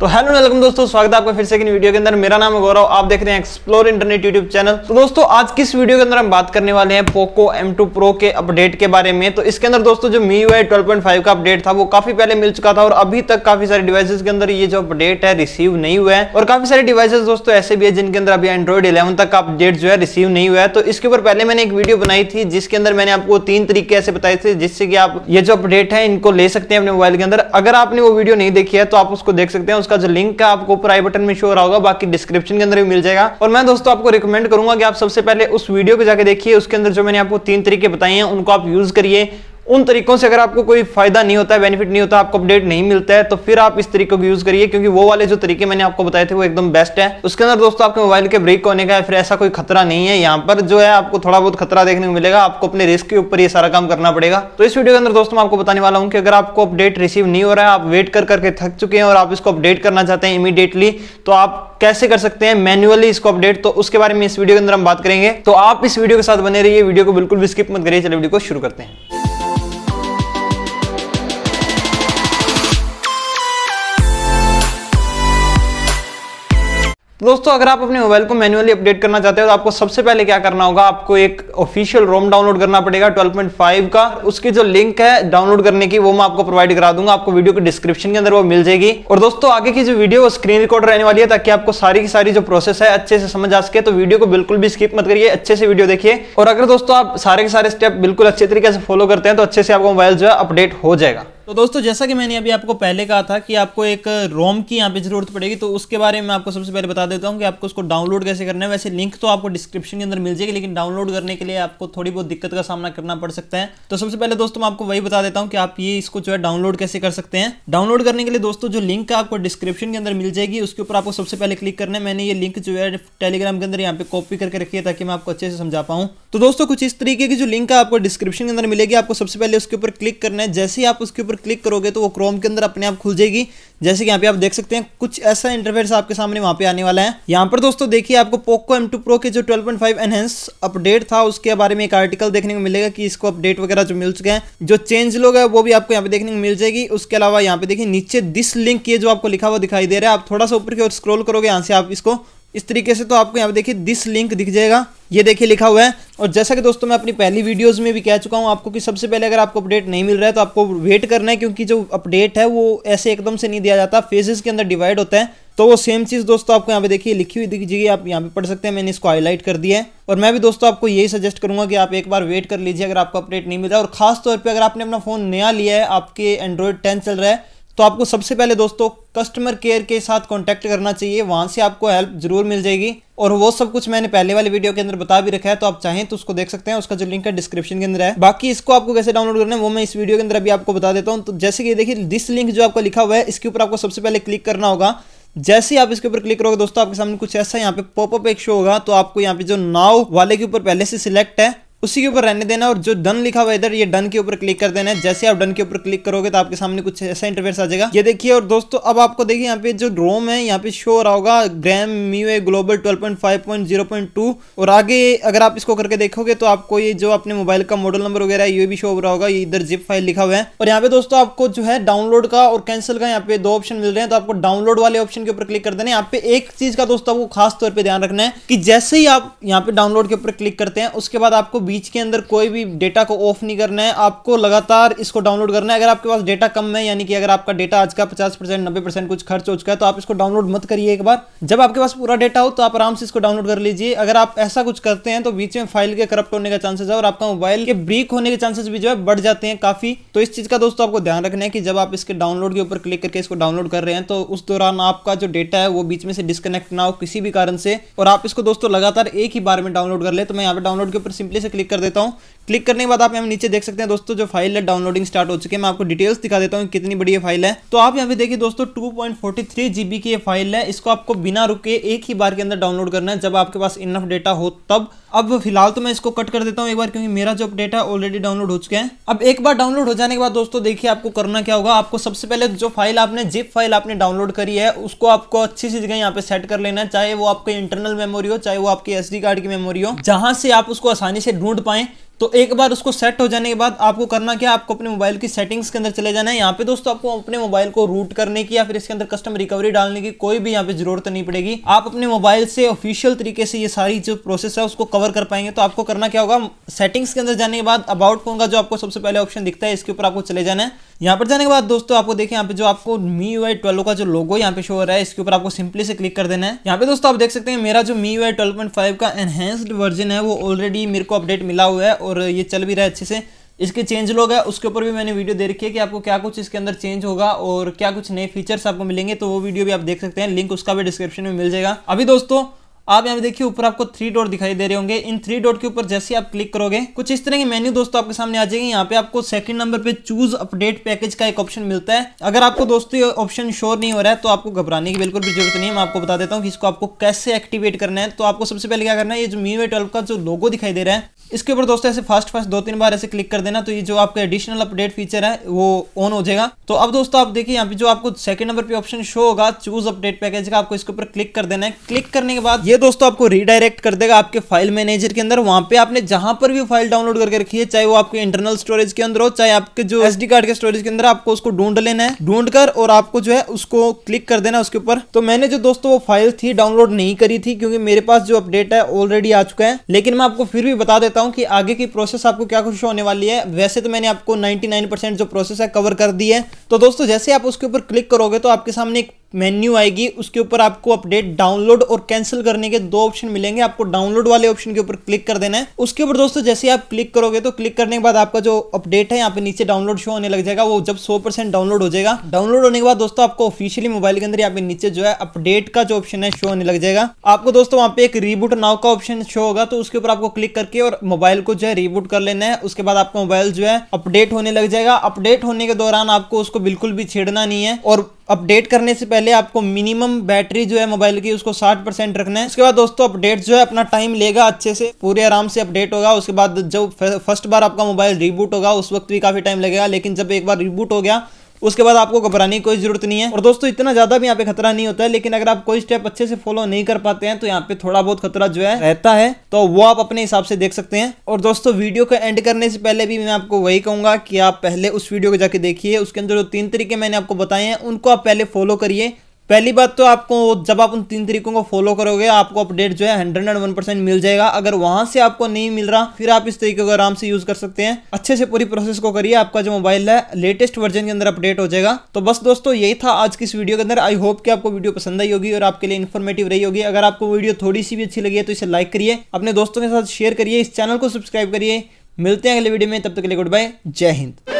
तो hello welcome दोस्तों स्वागत है आपका फिर से वीडियो के अंदर मेरा नाम है गौरव आप देख रहे हैं एक्सप्लोर इंटरनेट यूट्यूब चैनल तो दोस्तों आज किस वीडियो के अंदर हम बात करने वाले हैं पोको M2 Pro के अपडेट के बारे में तो इसके अंदर दोस्तों जो मी यू फाइव का अपडेट था वो काफी पहले मिल चुका था और अभी तक काफी सारे डिवाइसेज के अंदर ये जो अपडेट है रिसीव नहीं हुआ है और काफी सारे डिवाइसेज दोस्तों ऐसे भी है जिनके अंदर अभी एंड्रॉइड इलेवन तक का अपडेट जो है रिसीव नहीं हुआ है तो इसके ऊपर पहले मैंने एक वीडियो बनाई थी जिसके अंदर मैंने आपको तीन तरीके ऐसे बताए थे जिससे कि आप ये जो अपडेट है इनको ले सकते हैं अपने मोबाइल के अंदर अगर आपने वो वीडियो नहीं देखी है तो आप उसको देख सकते हैं उसका जो लिंक है आपको ऊपर आई बटन में शो रहा होगा बाकी डिस्क्रिप्शन के अंदर भी मिल जाएगा और मैं दोस्तों आपको रिकमेंड करूंगा कि आप सबसे पहले उस वीडियो को जाकर देखिए उसके अंदर जो मैंने आपको तीन तरीके बताए हैं उनको आप यूज करिए उन तरीकों से अगर आपको कोई फायदा नहीं होता है बेनिफिट नहीं होता आपको अपडेट नहीं मिलता है तो फिर आप इस तरीके को यूज करिए क्योंकि वो वाले जो तरीके मैंने आपको बताए थे वो एकदम बेस्ट है उसके अंदर दोस्तों आपके मोबाइल के ब्रेक होने का फिर ऐसा कोई खतरा नहीं है यहाँ पर जो है आपको थोड़ा बहुत खतरा देखने को मिलेगा आपको अपने रिस्क के ऊपर ये सारा काम करना पड़ेगा तो इस वीडियो के अंदर दोस्तों आपको बताने वाला हूँ कि अगर आपको अपडेट रिसीव नहीं हो रहा है आप वेट कर करके थक चुके हैं और आप इसको अपडेट करना चाहते हैं इमीडिएटली तो आप कैसे कर सकते हैं मैनुअली इसको अपडेट तो उसके बारे में इस वीडियो के अंदर हम बात करेंगे तो आप इस वीडियो के साथ बने रहिए वीडियो को बिल्कुल भी स्किप मत करिए चले वीडियो को शुरू करते हैं दोस्तों अगर आप अपने मोबाइल को मैनुअली अपडेट करना चाहते हो तो आपको सबसे पहले क्या करना होगा आपको एक ऑफिशियल रोम डाउनलोड करना पड़ेगा 12.5 का उसकी जो लिंक है डाउनलोड करने की वो मैं आपको प्रोवाइड करा दूंगा आपको वीडियो के डिस्क्रिप्शन के अंदर वो मिल जाएगी और दोस्तों आगे की जो वीडियो वो स्क्रीन रिकॉर्ड रहने वाली है ताकि आपको सारी की सारी जो प्रोसेस है अच्छे से समझ आ सके तो वीडियो को बिल्कुल भी स्किप मत करिए अच्छे से वीडियो देखिए और अगर दोस्तों आप सारे के सारे स्टेप बिल्कुल अच्छे तरीके से फॉलो करते हैं तो अच्छे से आपका मोबाइल जो है अपडेट हो जाएगा तो दोस्तों जैसा कि मैंने अभी आपको पहले कहा था कि आपको एक रोम की यहाँ पे ज़रूरत पड़ेगी तो उसके बारे में आपको सबसे पहले बता देता हूँ कि आपको उसको डाउनलोड कैसे करना है वैसे लिंक तो आपको डिस्क्रिप्शन के अंदर मिल जाएगी लेकिन डाउनलोड करने के लिए आपको थोड़ी बहुत दिक्कत का सामना करना पड़ सकता है तो सबसे पहले दोस्तों मैं आपको वही बता देता हूँ कि आप ये इसको जो है डाउनलोड कैसे कर सकते हैं डाउनलोड करने के लिए दोस्तों जो लिंक आपको डिस्क्रिप्शन के अंदर मिल जाएगी उसके ऊपर आपको सबसे पहले क्लिक करना है मैंने ये लिंक जो है टेलीग्राम के अंदर यहाँ पे कॉपी करके रखी है ताकि मैं आपको अच्छे से समझा पाऊँ तो दोस्तों कुछ इस तरीके की जो लिंक है आपको डिस्क्रिप्शन के अंदर मिलेगी आपको सबसे पहले उसके ऊपर क्लिक करना है जैसे ही आप उसके ऊपर क्लिक करोगे तो वो क्रोम के अंदर अपने आप खुल जाएगी जैसे कि यहाँ पे आप देख सकते हैं कुछ ऐसा इंटरफेस आपके सामने वहाँ पे आने वाला है यहाँ पर दोस्तों देखिए आपको पोको एम टू प्रो के जो 12.5 एनहेंस अपडेट था उसके बारे में एक आर्टिकल देखने को मिलेगा कि इसको अपडेट वगैरह जो मिल चुके हैं जो चेंज लोग है वो भी आपको यहाँ पे देखने को मिल जाएगी उसके अलावा यहाँ पे देखिए नीचे दिस लिंक ये जो आपको लिखा हुआ दिखाई दे रहा है आप थोड़ा सा ऊपर की ओर स्क्रोल करोगे यहाँ से आप इसको इस तरीके से तो आपको यहाँ पे देखिए दिस लिंक दिख जाएगा ये देखिए लिखा हुआ है और जैसा कि दोस्तों मैं अपनी पहली वीडियोस में भी कह चुका हूँ आपको कि सबसे पहले अगर आपको अपडेट नहीं मिल रहा है तो आपको वेट करना है क्योंकि जो अपडेट है वो ऐसे एकदम से नहीं दिया जाता फेजेस के अंदर डिवाइड होता है तो वो सेम चीज़ दोस्तों आपको यहाँ पे देखिए लिखी हुई दिख आप यहाँ पे पढ़ सकते हैं मैंने इसको हाईलाइट कर दिया है और मैं भी दोस्तों आपको यही सजेस्ट करूंगा कि आप एक बार वेट कर लीजिए अगर आपको अपडेट नहीं मिल रहा और खास तौर पर अगर आपने अपना फ़ोन नया लिया है आपके एंड्रॉयड टेन चल रहा है तो आपको सबसे पहले दोस्तों कस्टमर केयर के साथ कॉन्टैक्ट करना चाहिए वहाँ से आपको हेल्प जरूर मिल जाएगी और वो सब कुछ मैंने पहले वाले वीडियो के अंदर बता भी रखा है तो आप चाहें तो उसको देख सकते हैं उसका जो लिंक है डिस्क्रिप्शन के अंदर है बाकी इसको आपको कैसे डाउनलोड करना है वो मैं इस वीडियो के अंदर अभी आपको बता देता हूँ तो जैसे कि देखिए दिस लिंक जो आपको लिखा हुआ है इसके ऊपर आपको सबसे पहले क्लिक करना होगा जैसे ही आप इसके ऊपर क्लिक करोगे दोस्तों आपके सामने कुछ ऐसा यहाँ पे पॉपअप एक शो होगा तो आपको यहाँ पे जो नाव वाले के ऊपर पहले से सिलेक्ट है उसी के ऊपर रहने देना और जो डन लिखा हुआ है इधर ये डन के ऊपर क्लिक कर देना है जैसे आप डन के ऊपर क्लिक करोगे तो आपके सामने कुछ ऐसा इंटरफेस आ जाएगा ये देखिए और दोस्तों अब आपको देखिए यहाँ पे जो रोम है यहाँ पे शो रहा होगा ग्रैम मीवे ग्लोबल 12.5.0.2 और आगे अगर आप इसको करके देखोगे तो आपको ये जो अपने मोबाइल का मॉडल नंबर वगैरह ये भी शो हो रहा होगा ये इधर जिप फाइल लिखा हुआ है और यहाँ पे दोस्तों आपको जो है डाउनलोड का और कैंसिल का यहाँ पे दो ऑप्शन मिल रहे हैं तो आपको डाउनलोड वाले ऑप्शन के ऊपर क्लिक कर देना है यहाँ पे एक चीज का दोस्तों आपको खास तौर पर ध्यान रखना है कि जैसे ही आप यहाँ पे डाउनलोड के ऊपर क्लिक करते हैं उसके बाद आपको बीच के अंदर कोई भी डेटा को ऑफ नहीं करना है आपको लगातार इसको डाउनलोड करना है अगर आपके पास डेटा कम है यानी कि अगर आपका डेटा आज का पचास परसेंट नब्बे परसेंट कुछ खर्च हो चुका है तो आप इसको डाउनलोड मत करिए एक बार जब आपके पास पूरा डेटा हो तो आप आराम से इसको डाउनलोड कर लीजिए अगर आप ऐसा कुछ करते हैं तो बीच में फाइल के करप्ट होने का चांसेस है और आपका मोबाइल के ब्रीक होने के चांसेस भी जो है बढ़ जाते हैं काफी तो इस चीज का दोस्तों आपको ध्यान रखना है कि जब आप इसके डाउनलोड के ऊपर क्लिक करके इसको डाउनलोड कर रहे हैं तो उस दौरान आपका जो डेटा है वो बीच में से डिस्कनेक्ट ना हो किसी भी कारण से और आप इसको दोस्तों लगातार एक ही बार में डाउनलोड कर ले तो मैं यहाँ पे डाउनलोड के ऊपर सिंपली से क्लिक कर देता हूँ क्लिक करने के बाद आप यहाँ नीचे देख सकते हैं दोस्तों जो फाइल है डाउनलोडिंग स्टार्ट हो चुकी है मैं आपको डिटेल्स दिखा देता हूँ कितनी बड़ी ये फाइल है तो आप यहाँ पे देखिए दोस्तों 2.43 जीबी की ये फाइल है इसको आपको बिना रुके एक ही बार के अंदर डाउनलोड करना है जब आपके पास इनफ डेटा हो तब अब फिलहाल तो मैं इसको कट कर देता हूँ एक बार क्योंकि मेरा जो अपडेट है ऑलरेडी डाउनलोड हो चुका है अब एक बार डाउनलोड हो जाने के बाद दोस्तों देखिए आपको करना क्या होगा आपको सबसे पहले जो फाइल आपने जिप फाइल आपने डाउनलोड करी है उसको आपको अच्छी सी जगह यहाँ पे सेट कर लेना है चाहे वो आपके इंटरनल मेमोरी हो चाहे वो आपकी एस कार्ड की मेमोरी हो जहां से आप उसको आसानी से ढूंढ पाए तो एक बार उसको सेट हो जाने के बाद आपको करना क्या आपको अपने मोबाइल की सेटिंग्स के अंदर चले जाना है यहाँ पे दोस्तों आपको अपने मोबाइल को रूट करने की या फिर इसके अंदर कस्टम रिकवरी डालने की कोई भी यहाँ पे जरूरत नहीं पड़ेगी आप अपने मोबाइल से ऑफिशियल तरीके से ये सारी जो प्रोसेस है उसको कवर कर पाएंगे तो आपको करना क्या होगा सेटिंग्स के अंदर जाने के बाद अबाउट फोन का जो आपको सबसे पहले ऑप्शन दिखता है इसके ऊपर आपको चले जाना है यहाँ पर जाने के बाद दोस्तों आपको देखिए यहाँ पे जो आपको मी यू आई ट्वेल्व का जो लोगो यहाँ पे शो हो रहा है इसके ऊपर आपको सिंपली से क्लिक कर देना है यहाँ पे दोस्तों आप देख सकते हैं मेरा जो Mi U I twelve point five का एनहेंस्ड वर्जन है वो ऑलरेडी मेरे को अपडेट मिला हुआ है और ये चल भी रहा है अच्छे से इसके चेंज लोग है उसके ऊपर भी मैंने वीडियो दे रखी है कि आपको क्या कुछ इसके अंदर चेंज होगा और क्या कुछ नए फीचर्स आपको मिलेंगे तो वो वीडियो भी आप देख सकते हैं लिंक उसका भी डिस्क्रिप्शन में मिल जाएगा अभी दोस्तों आप यहाँ पे देखिए ऊपर आपको थ्री डॉट दिखाई दे रहे होंगे इन थ्री डॉट के ऊपर जैसे आप क्लिक करोगे कुछ इस तरह के मेन्यू दोस्तों आपके सामने आ जाएगी यहाँ पे आपको सेकंड नंबर पे चूज अपडेट पैकेज का एक ऑप्शन मिलता है अगर आपको दोस्तों ऑप्शन शोर नहीं हो रहा है तो आपको घबराने की बिल्कुल भी जरूरत नहीं है मैं आपको बता देता हूँ कि इसको आपको कैसे एक्टिवेट करना है तो आपको सबसे पहले क्या करना है ये जो मी वे ट्वेल्व का जो लोगो दिखाई दे रहा है इसके ऊपर दोस्तों ऐसे फास्ट फास्ट दो तीन बार ऐसे क्लिक कर देना तो ये जो आपका एडिशनल अपडेट फीचर है वो ऑन हो जाएगा तो अब दोस्तों आप देखिए यहाँ पे जो आपको सेकंड नंबर पे ऑप्शन शो होगा चूज अपडेट पैकेज का आपको इसके ऊपर क्लिक कर देना है क्लिक करने के बाद ये दोस्तों आपको रीडायरेक्ट कर देगा आपके फाइल मैनेजर के अंदर वहां पे आपने जहां पर भी फाइल डाउनलोड करके रखी है चाहे वो आपके इंटरनल स्टोरेज के अंदर हो चाहे आपके जो एस कार्ड के स्टोरेज के अंदर आपको उसको ढूंढ लेना है ढूंढ कर और आपको जो है उसको क्लिक कर देना उसके ऊपर तो मैंने जो दोस्तों वो फाइल थी डाउनलोड नहीं करी थी क्योंकि मेरे पास जो अपडेट है ऑलरेडी आ चुका है लेकिन मैं आपको फिर भी बता देता हूँ कि आगे की प्रोसेस आपको क्या कुछ होने वाली है वैसे तो मैंने आपको नाइनटी जो प्रोसेस है कवर कर दी है तो दोस्तों जैसे आप उसके ऊपर क्लिक करोगे तो आपके सामने एक मेन्यू आएगी उसके ऊपर आपको अपडेट डाउनलोड और कैंसिल करने के दो ऑप्शन मिलेंगे आपको डाउनलोड वाले ऑप्शन के ऊपर क्लिक कर देना है उसके ऊपर दोस्तों जैसे आप क्लिक करोगे तो क्लिक करने के बाद आपका जो अपडेट है यहाँ पे नीचे डाउनलोड शो होने लग जाएगा वो जब परसेंट डाउनलोड हो जाएगा डाउनलोड होने के बाद दोस्तों आपको ऑफिशियली मोबाइल के अंदर यहाँ पे नीचे जो है अपडेट का जो ऑप्शन है शो होने लग जाएगा आपको दोस्तों वहाँ पे एक रीबूट नाव का ऑप्शन शो होगा तो उसके ऊपर आपको क्लिक करके और मोबाइल को जो है रीबूट कर लेना है उसके बाद आपका मोबाइल जो है अपडेट होने लग जाएगा अपडेट होने के दौरान आपको उसको बिल्कुल भी छेड़ना नहीं है और अपडेट करने से पहले आपको मिनिमम बैटरी जो है मोबाइल की उसको 60 परसेंट रखना है उसके बाद दोस्तों अपडेट जो है अपना टाइम लेगा अच्छे से पूरे आराम से अपडेट होगा उसके बाद जब फर्स्ट बार आपका मोबाइल रिबूट होगा उस वक्त भी काफ़ी टाइम लगेगा लेकिन जब एक बार रिबूट हो गया उसके बाद आपको घबराने की कोई जरूरत नहीं है और दोस्तों इतना ज्यादा भी यहाँ पे खतरा नहीं होता है लेकिन अगर आप कोई स्टेप अच्छे से फॉलो नहीं कर पाते हैं तो यहाँ पे थोड़ा बहुत खतरा जो है रहता है तो वो आप अपने हिसाब से देख सकते हैं और दोस्तों वीडियो को एंड करने से पहले भी मैं आपको वही कहूंगा कि आप पहले उस वीडियो को जाके देखिए उसके अंदर जो तीन तरीके मैंने आपको बताए हैं उनको आप पहले फॉलो करिए पहली बात तो आपको जब आप उन तीन तरीकों को फॉलो करोगे आपको अपडेट जो है हंड्रेड एंड वन परसेंट मिल जाएगा अगर वहां से आपको नहीं मिल रहा फिर आप इस तरीके को आराम से यूज कर सकते हैं अच्छे से पूरी प्रोसेस को करिए आपका जो मोबाइल है लेटेस्ट वर्जन के अंदर अपडेट हो जाएगा तो बस दोस्तों यही था आज की इस वीडियो के अंदर आई होप कि आपको वीडियो पसंद आई होगी और आपके लिए इन्फॉर्मेटिव रही होगी अगर आपको वीडियो थोड़ी सी भी अच्छी लगी है तो इसे लाइक करिए अपने दोस्तों के साथ शेयर करिए इस चैनल को सब्सक्राइब करिए मिलते हैं अगले वीडियो में तब तक के लिए गुड बाय जय हिंद